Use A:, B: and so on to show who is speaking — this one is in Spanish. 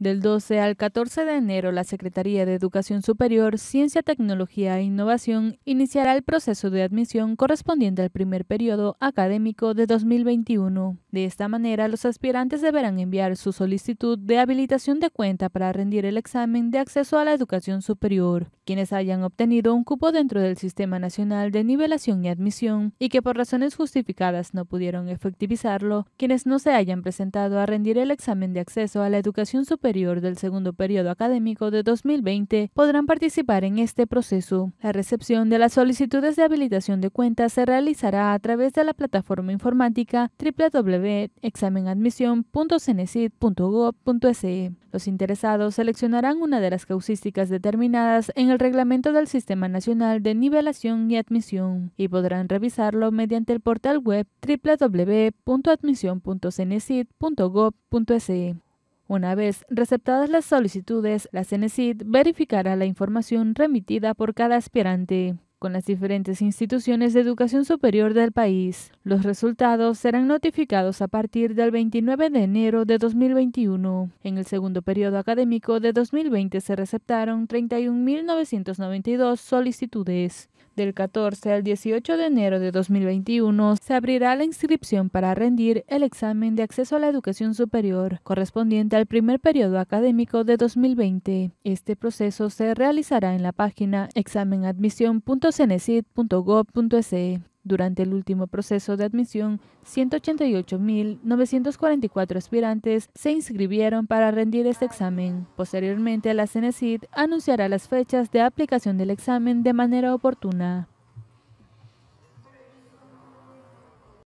A: Del 12 al 14 de enero, la Secretaría de Educación Superior, Ciencia, Tecnología e Innovación iniciará el proceso de admisión correspondiente al primer periodo académico de 2021. De esta manera, los aspirantes deberán enviar su solicitud de habilitación de cuenta para rendir el examen de acceso a la educación superior. Quienes hayan obtenido un cupo dentro del Sistema Nacional de Nivelación y Admisión y que por razones justificadas no pudieron efectivizarlo, quienes no se hayan presentado a rendir el examen de acceso a la educación superior del segundo periodo académico de 2020 podrán participar en este proceso. La recepción de las solicitudes de habilitación de cuentas se realizará a través de la plataforma informática www.examenadmisión.cenecit.gov.se. Los interesados seleccionarán una de las causísticas determinadas en el reglamento del Sistema Nacional de Nivelación y Admisión y podrán revisarlo mediante el portal web www.admisión.cenecit.gov.se. Una vez receptadas las solicitudes, la CENESID verificará la información remitida por cada aspirante con las diferentes instituciones de educación superior del país. Los resultados serán notificados a partir del 29 de enero de 2021. En el segundo periodo académico de 2020 se receptaron 31.992 solicitudes. Del 14 al 18 de enero de 2021 se abrirá la inscripción para rendir el examen de acceso a la educación superior correspondiente al primer periodo académico de 2020. Este proceso se realizará en la página examenadmisión.com cenecit.gov.es durante el último proceso de admisión, 188.944 aspirantes se inscribieron para rendir este examen. Posteriormente, la Cenecit anunciará las fechas de aplicación del examen de manera oportuna.